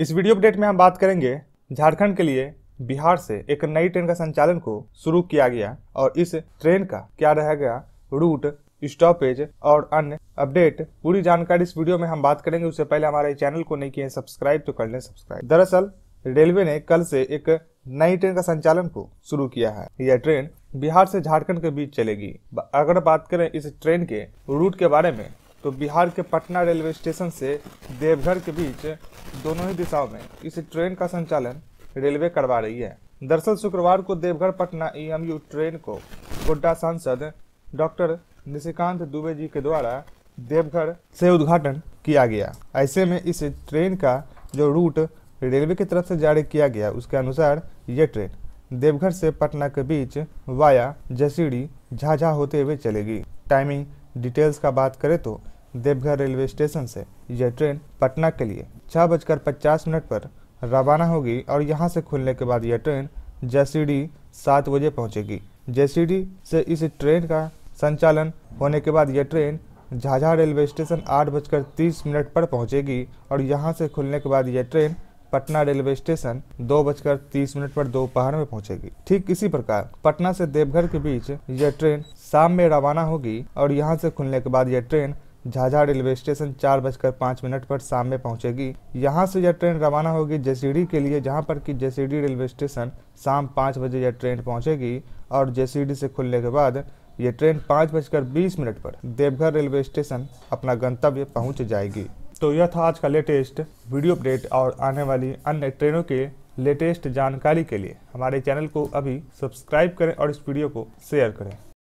इस video update में हम बात करेंगे झारखंड के लिए बिहार से एक नई ट्रेन का संचालन को शुरू किया गया और इस ट्रेन का क्या रहेगा रूट स्टॉपेज और अन्य अपडेट पूरी जानकारी इस वीडियो में हम बात करेंगे उससे पहले हमारे चैनल को नहीं किए सब्सक्राइब तो कर लें सब्सक्राइब दरअसल रेलवे ने कल से एक नई ट्रेन का संचालन को शुरू किया है यह ट्रेन बिहार से झारखंड के बीच चलेगी अगर बात करें इस ट्रेन के रूट के बारे में तो बिहार के पटना रेलवे स्टेशन से देवघर के बीच दोनों ही दिशाओं में इस ट्रेन का संचालन रेलवे करवा रही है दरअसल शुक्रवार को Deoghar Patna EMU e train को गोड्डा सांसद डॉक्टर निशिकांत दुबे जी के द्वारा देवघर से उद्घाटन किया गया ऐसे में इस ट्रेन का जो रूट रेलवे की तरफ से जारी किया गया उसके अनुसार ये ट्रेन देवघर से पटना के बीच वाया जसीड़ी झाझा होते हुए चलेगी टाइमिंग डिटेल्स का बात करें तो देवघर रेलवे स्टेशन से यह ट्रेन पटना के लिए छः बजकर पचास मिनट पर रवाना होगी और यहाँ से खुलने के बाद यह ट्रेन जेसीडी सात बजे पहुँचेगी जेसीडी से इस ट्रेन का संचालन होने के बाद यह ट्रेन झाझा रेलवे स्टेशन आठ बजकर तीस मिनट पर पहुँचेगी और यहाँ से खुलने के बाद यह ट्रेन पटना रेलवे स्टेशन दो बजकर तीस मिनट पर दोपहर में पहुंचेगी ठीक इसी प्रकार पटना से देवघर के बीच यह ट्रेन शाम में रवाना होगी और यहां से खुलने के बाद यह ट्रेन झाझा रेलवे स्टेशन चार बजकर पाँच मिनट पर शाम में पहुंचेगी यहां से यह ट्रेन रवाना होगी जेसीडी के लिए जहां पर कि जेसीडी रेलवे स्टेशन शाम पाँच बजे यह ट्रेन पहुंचेगी और जेसीडी से खुलने के बाद ये ट्रेन पाँच बजकर बीस मिनट पर देवघर रेलवे स्टेशन अपना गंतव्य पहुँच जाएगी तो यह था आज का लेटेस्ट वीडियो अपडेट और आने वाली अन्य ट्रेनों के लेटेस्ट जानकारी के लिए हमारे चैनल को अभी सब्सक्राइब करें और इस वीडियो को शेयर करें